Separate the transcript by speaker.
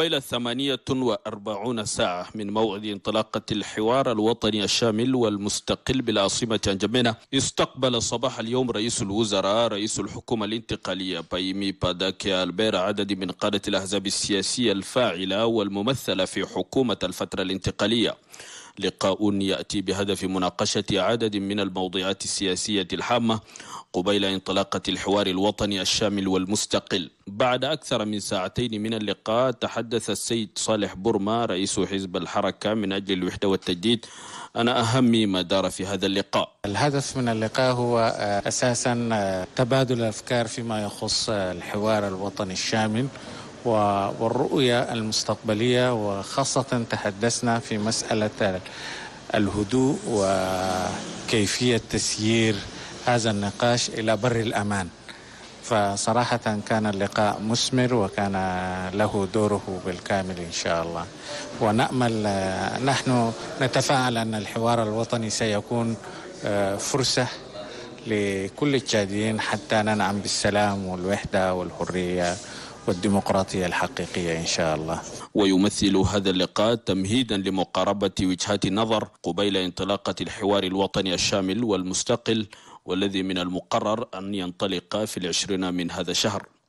Speaker 1: قبيل 48 ساعة من موعد انطلاقة الحوار الوطني الشامل والمستقل بالعاصمة أنجمينا استقبل صباح اليوم رئيس الوزراء رئيس الحكومة الانتقالية بايمي باداكي ألبير عدد من قادة الأحزاب السياسية الفاعلة والممثلة في حكومة الفترة الانتقالية لقاء يأتي بهدف مناقشة عدد من الموضوعات السياسية الحامة قبيل انطلاقة الحوار الوطني الشامل والمستقل بعد أكثر من ساعتين من اللقاء تحدث السيد صالح بورما رئيس حزب الحركة من أجل الوحدة والتجديد أنا أهم ما دار في هذا اللقاء
Speaker 2: الهدف من اللقاء هو آه، أساسا آه، تبادل الأفكار فيما يخص آه، الحوار الوطني الشامل والرؤية المستقبلية وخاصة تحدثنا في مسألة الهدوء وكيفية تسيير هذا النقاش إلى بر الأمان فصراحة كان اللقاء مثمر وكان له دوره بالكامل إن شاء الله ونأمل نحن نتفاعل أن الحوار الوطني سيكون آه، فرصة لكل التشاديين حتى ننعم بالسلام والوحدة والحرية والديمقراطية الحقيقية إن شاء الله
Speaker 1: ويمثل هذا اللقاء تمهيدا لمقاربة وجهات النظر قبيل انطلاقة الحوار الوطني الشامل والمستقل والذي من المقرر أن ينطلق في العشرين من هذا الشهر